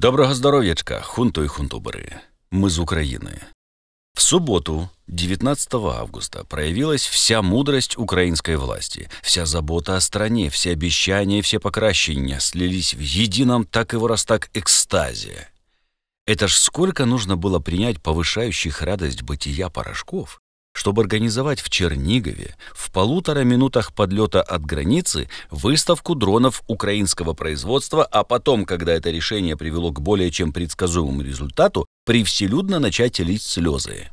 Доброго здоров'ячка, хунто і хунтобери. Мы з Украины. В субботу, 19 августа, проявилась вся мудрость украинской власти, вся забота о стране, все обещания и все покращения слились в едином так и раз так экстазе. Это ж сколько нужно было принять повышающих радость бытия порошков, чтобы организовать в Чернигове в полутора минутах подлета от границы выставку дронов украинского производства, а потом, когда это решение привело к более чем предсказуемому результату, привселюдно начать лить слезы.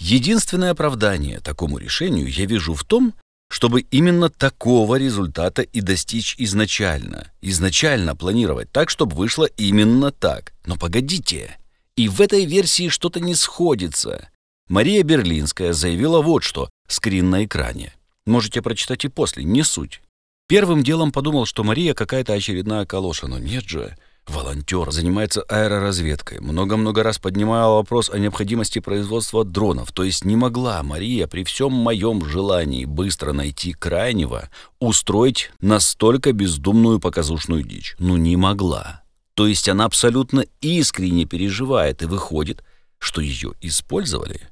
Единственное оправдание такому решению я вижу в том, чтобы именно такого результата и достичь изначально. Изначально планировать так, чтобы вышло именно так. Но погодите, и в этой версии что-то не сходится. Мария Берлинская заявила вот что, скрин на экране. Можете прочитать и после, не суть. Первым делом подумал, что Мария какая-то очередная калоша, но нет же. Волонтер, занимается аэроразведкой. Много-много раз поднимала вопрос о необходимости производства дронов. То есть не могла Мария при всем моем желании быстро найти крайнего устроить настолько бездумную показушную дичь. Ну не могла. То есть она абсолютно искренне переживает и выходит, что ее использовали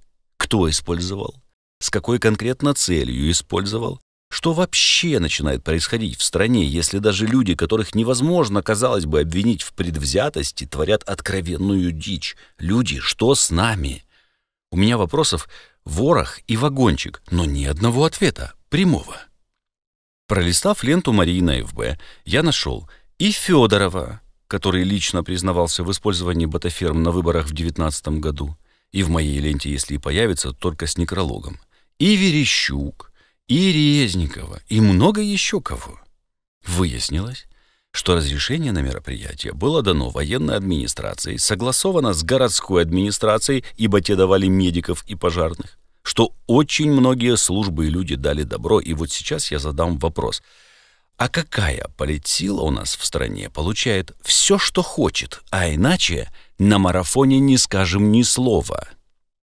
кто использовал, с какой конкретно целью использовал, что вообще начинает происходить в стране, если даже люди, которых невозможно, казалось бы, обвинить в предвзятости, творят откровенную дичь? Люди, что с нами? У меня вопросов ворох и вагончик, но ни одного ответа, прямого. Пролистав ленту Марии на ФБ, я нашел и Федорова, который лично признавался в использовании ботаферм на выборах в 19 году, и в моей ленте, если и появится, только с некрологом. И Верещук, и Резникова, и много еще кого. Выяснилось, что разрешение на мероприятие было дано военной администрацией, согласовано с городской администрацией, ибо те давали медиков и пожарных, что очень многие службы и люди дали добро, и вот сейчас я задам вопрос. А какая политсила у нас в стране получает все, что хочет, а иначе — на марафоне не скажем ни слова.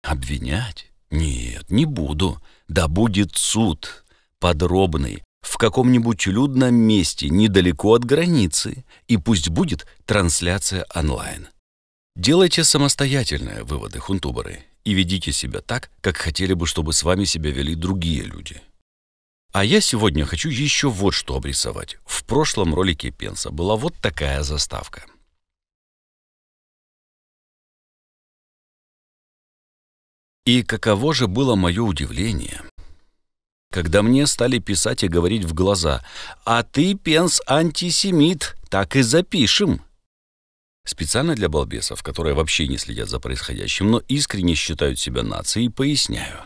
Обвинять? Нет, не буду. Да будет суд. Подробный, в каком-нибудь людном месте, недалеко от границы, и пусть будет трансляция онлайн. Делайте самостоятельные выводы, хунтубары, и ведите себя так, как хотели бы, чтобы с вами себя вели другие люди. А я сегодня хочу еще вот что обрисовать. В прошлом ролике Пенса была вот такая заставка. И каково же было мое удивление, когда мне стали писать и говорить в глаза «А ты, пенс, антисемит, так и запишем». Специально для балбесов, которые вообще не следят за происходящим, но искренне считают себя нацией, поясняю.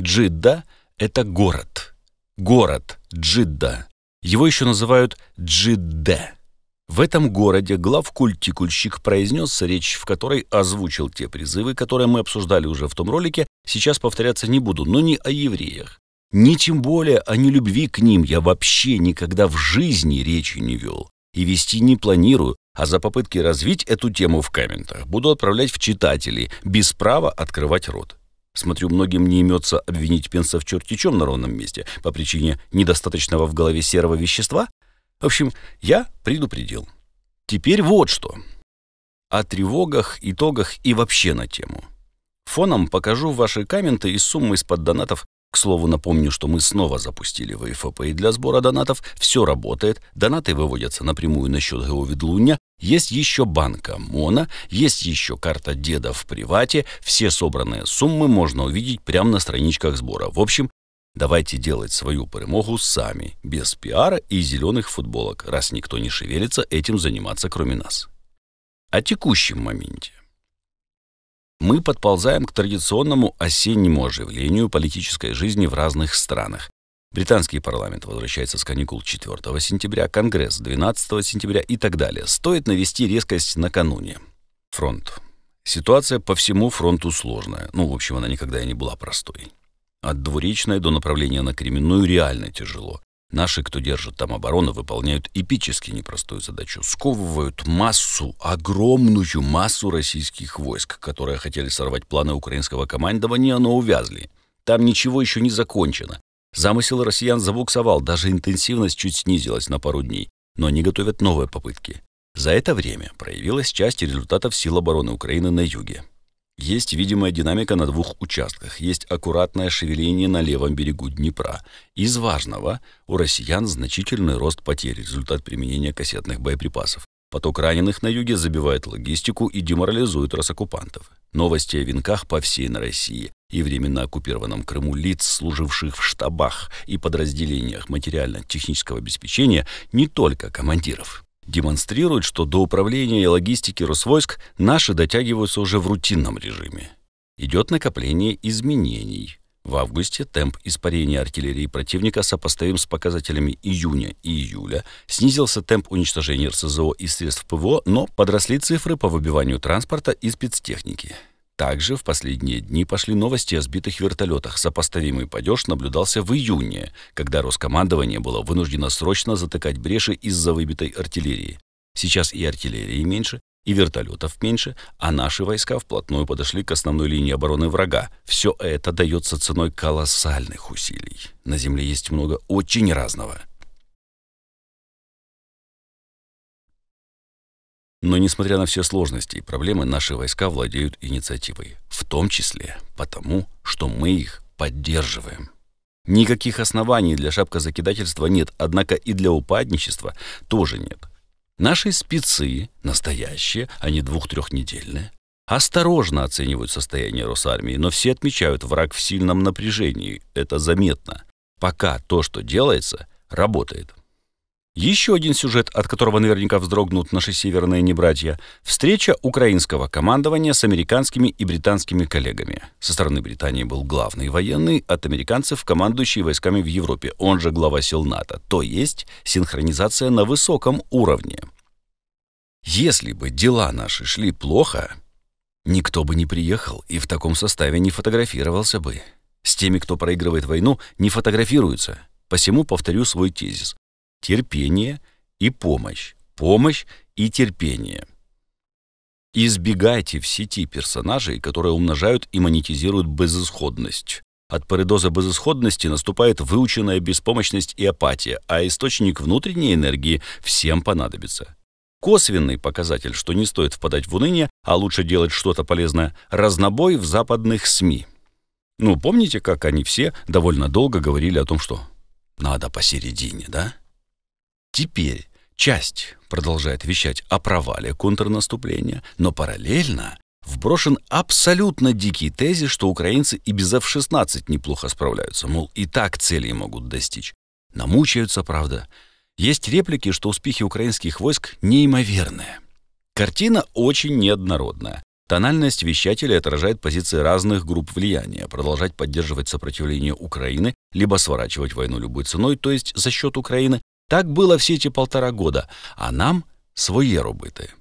Джидда — это город. Город Джидда. Его еще называют Джидде. В этом городе главкуль-текульщик произнес речь, в которой озвучил те призывы, которые мы обсуждали уже в том ролике, сейчас повторяться не буду, но не о евреях. Ни тем более о нелюбви к ним я вообще никогда в жизни речи не вел и вести не планирую, а за попытки развить эту тему в комментах буду отправлять в читатели, без права открывать рот. Смотрю, многим не имется обвинить Пенса в чертичом на ровном месте по причине недостаточного в голове серого вещества, в общем, я предупредил. Теперь вот что. О тревогах, итогах и вообще на тему. Фоном покажу ваши комменты и суммы из-под донатов. К слову, напомню, что мы снова запустили ВФП и для сбора донатов. Все работает. Донаты выводятся напрямую на счет ГО Ведлуня. Есть еще банка Мона, есть еще карта деда в привате. Все собранные суммы можно увидеть прямо на страничках сбора. В общем, Давайте делать свою перемогу сами, без пиара и зеленых футболок, раз никто не шевелится этим заниматься, кроме нас. О текущем моменте. Мы подползаем к традиционному осеннему оживлению политической жизни в разных странах. Британский парламент возвращается с каникул 4 сентября, Конгресс 12 сентября и так далее. Стоит навести резкость накануне. Фронт. Ситуация по всему фронту сложная. Ну, в общем, она никогда и не была простой. От Двуречной до направления на Кременную реально тяжело. Наши, кто держит там оборону, выполняют эпически непростую задачу. Сковывают массу, огромную массу российских войск, которые хотели сорвать планы украинского командования, но увязли. Там ничего еще не закончено. Замысел россиян забуксовал, даже интенсивность чуть снизилась на пару дней. Но они готовят новые попытки. За это время проявилась часть результатов сил обороны Украины на юге. Есть видимая динамика на двух участках, есть аккуратное шевеление на левом берегу Днепра. Из важного у россиян значительный рост потерь, результат применения кассетных боеприпасов. Поток раненых на юге забивает логистику и деморализует росоккупантов. Новости о венках по всей на России и временно оккупированном Крыму лиц, служивших в штабах и подразделениях материально-технического обеспечения, не только командиров демонстрирует, что до управления и логистики Росвойск наши дотягиваются уже в рутинном режиме. Идет накопление изменений. В августе темп испарения артиллерии противника сопоставим с показателями июня и июля. Снизился темп уничтожения РСЗО и средств ПВО, но подросли цифры по выбиванию транспорта и спецтехники. Также в последние дни пошли новости о сбитых вертолетах. Сопоставимый падеж наблюдался в июне, когда Роскомандование было вынуждено срочно затыкать бреши из-за выбитой артиллерии. Сейчас и артиллерии меньше, и вертолетов меньше, а наши войска вплотную подошли к основной линии обороны врага. Все это дается ценой колоссальных усилий. На земле есть много очень разного. Но несмотря на все сложности и проблемы, наши войска владеют инициативой, в том числе потому, что мы их поддерживаем. Никаких оснований для шапкозакидательства нет, однако и для упадничества тоже нет. Наши спецы, настоящие, а не двух-трехнедельные, осторожно оценивают состояние Росармии, но все отмечают враг в сильном напряжении, это заметно. Пока то, что делается, работает. Еще один сюжет, от которого наверняка вздрогнут наши северные небратья – встреча украинского командования с американскими и британскими коллегами. Со стороны Британии был главный военный, от американцев – командующий войсками в Европе, он же глава сил НАТО, то есть синхронизация на высоком уровне. Если бы дела наши шли плохо, никто бы не приехал и в таком составе не фотографировался бы. С теми, кто проигрывает войну, не фотографируются – Посему повторю свой тезис терпение и помощь, помощь и терпение. Избегайте в сети персонажей, которые умножают и монетизируют безысходность. От парадоза безысходности наступает выученная беспомощность и апатия, а источник внутренней энергии всем понадобится. Косвенный показатель, что не стоит впадать в уныние, а лучше делать что-то полезное, разнобой в западных СМИ. Ну, помните, как они все довольно долго говорили о том, что надо посередине, да? Теперь часть продолжает вещать о провале контрнаступления, но параллельно вброшен абсолютно дикий тезис, что украинцы и без F-16 неплохо справляются, мол, и так цели могут достичь. Намучаются, правда. Есть реплики, что успехи украинских войск неимоверные. Картина очень неоднородная. Тональность вещателя отражает позиции разных групп влияния. Продолжать поддерживать сопротивление Украины, либо сворачивать войну любой ценой, то есть за счет Украины, так было все эти полтора года, а нам своє робити.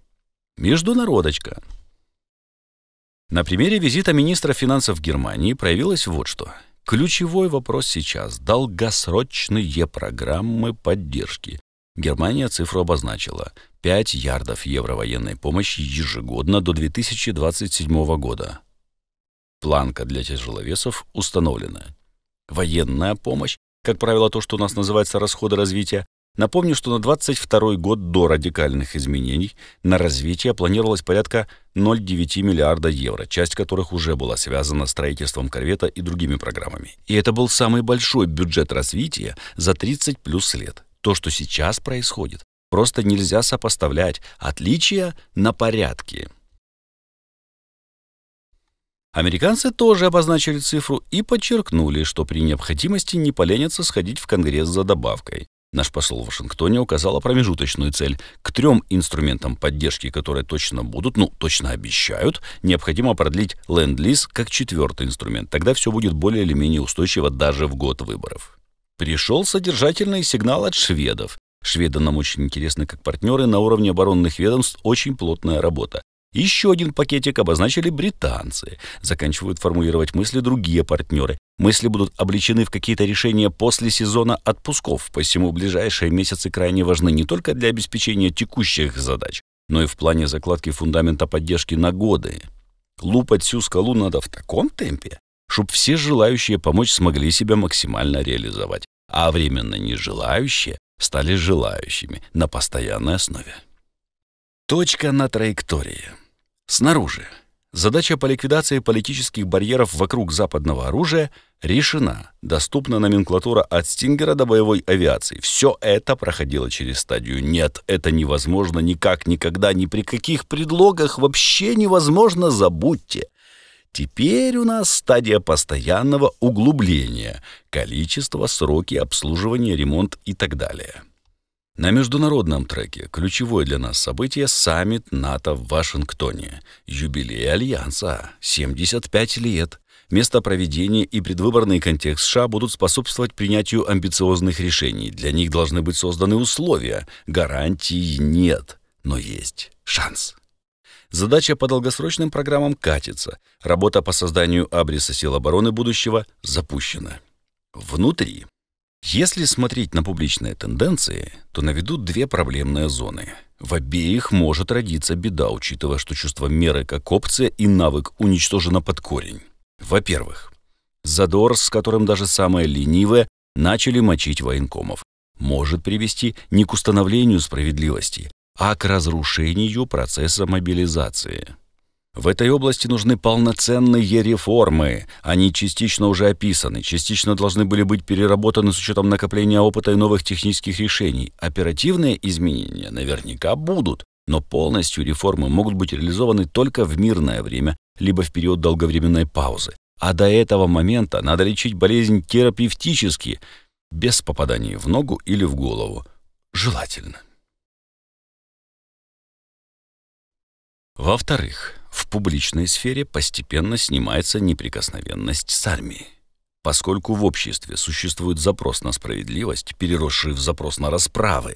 Международочка. На примере визита министра финансов Германии проявилось вот что. Ключевой вопрос сейчас – долгосрочные программы поддержки. Германия цифру обозначила – 5 ярдов евро военной помощи ежегодно до 2027 года. Планка для тяжеловесов установлена. Военная помощь, как правило, то, что у нас называется расходы развития, Напомню, что на 22 год до радикальных изменений на развитие планировалось порядка 0,9 миллиарда евро, часть которых уже была связана с строительством корвета и другими программами. И это был самый большой бюджет развития за 30 плюс лет. То, что сейчас происходит, просто нельзя сопоставлять отличия на порядки. Американцы тоже обозначили цифру и подчеркнули, что при необходимости не поленятся сходить в Конгресс за добавкой. Наш посол в Вашингтоне указала промежуточную цель. К трем инструментам поддержки, которые точно будут, ну, точно обещают, необходимо продлить ленд-лиз как четвертый инструмент. Тогда все будет более или менее устойчиво даже в год выборов. Пришел содержательный сигнал от шведов. Шведы нам очень интересны как партнеры, на уровне оборонных ведомств очень плотная работа. Еще один пакетик обозначили британцы. Заканчивают формулировать мысли другие партнеры. Мысли будут обличены в какие-то решения после сезона отпусков, посему ближайшие месяцы крайне важны не только для обеспечения текущих задач, но и в плане закладки фундамента поддержки на годы. Лупать всю скалу надо в таком темпе, чтобы все желающие помочь смогли себя максимально реализовать, а временно нежелающие стали желающими на постоянной основе. Точка на траектории. Снаружи. Задача по ликвидации политических барьеров вокруг западного оружия решена. Доступна номенклатура от «Стингера» до боевой авиации. Все это проходило через стадию «нет». Это невозможно никак, никогда, ни при каких предлогах. Вообще невозможно, забудьте. Теперь у нас стадия постоянного углубления. Количество, сроки, обслуживания, ремонт и так далее. На международном треке ключевое для нас событие — саммит НАТО в Вашингтоне. Юбилей Альянса. 75 лет. Место проведения и предвыборный контекст США будут способствовать принятию амбициозных решений. Для них должны быть созданы условия. Гарантий нет, но есть шанс. Задача по долгосрочным программам катится. Работа по созданию абриса сил обороны будущего запущена. Внутри если смотреть на публичные тенденции, то наведут две проблемные зоны. В обеих может родиться беда, учитывая, что чувство меры как опция и навык уничтожено под корень. Во-первых, задор, с которым даже самые ленивые начали мочить военкомов, может привести не к установлению справедливости, а к разрушению процесса мобилизации. В этой области нужны полноценные реформы. Они частично уже описаны, частично должны были быть переработаны с учетом накопления опыта и новых технических решений. Оперативные изменения наверняка будут, но полностью реформы могут быть реализованы только в мирное время, либо в период долговременной паузы. А до этого момента надо лечить болезнь терапевтически, без попаданий в ногу или в голову. Желательно. Во-вторых, в публичной сфере постепенно снимается неприкосновенность с армии. Поскольку в обществе существует запрос на справедливость, переросший в запрос на расправы,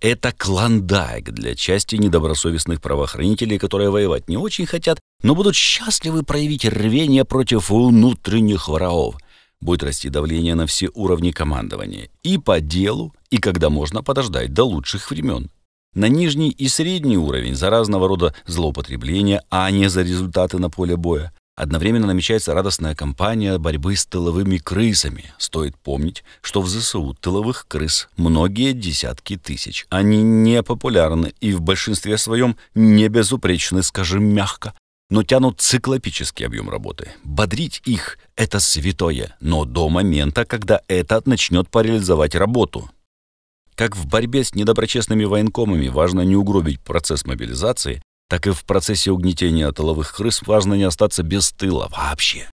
это клондайк для части недобросовестных правоохранителей, которые воевать не очень хотят, но будут счастливы проявить рвение против внутренних врагов. Будет расти давление на все уровни командования. И по делу, и когда можно подождать до лучших времен на нижний и средний уровень за разного рода злоупотребления, а не за результаты на поле боя. Одновременно намечается радостная кампания борьбы с тыловыми крысами. Стоит помнить, что в ЗСУ тыловых крыс многие десятки тысяч. Они не популярны и в большинстве своем не безупречны, скажем мягко, но тянут циклопический объем работы. Бодрить их – это святое, но до момента, когда это начнет парализовать работу – как в борьбе с недоброчестными военкомами важно не угробить процесс мобилизации, так и в процессе угнетения тыловых крыс важно не остаться без тыла вообще.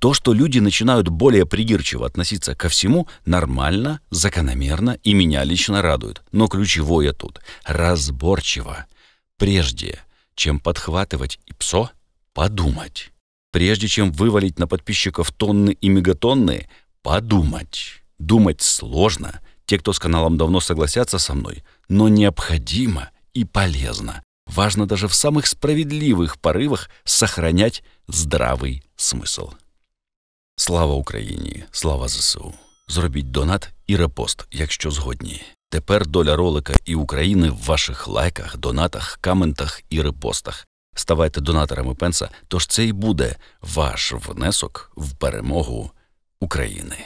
То, что люди начинают более придирчиво относиться ко всему, нормально, закономерно и меня лично радует. Но ключевое тут — разборчиво. Прежде чем подхватывать и псо, подумать. Прежде чем вывалить на подписчиков тонны и мегатонны, подумать. Думать сложно, Те, кто с каналом давно согласятся со мной, но необходимо и полезно. Важно даже в самых справедливых порывах сохранять здравый смысл. Слава Україні, слава ЗСУ. Зробіть донат і репост, якщо згодні. Тепер доля ролика і України в ваших лайках, донатах, коментах і репостах. Ставайте донаторами пенса, тож це і буде ваш внесок в перемогу України.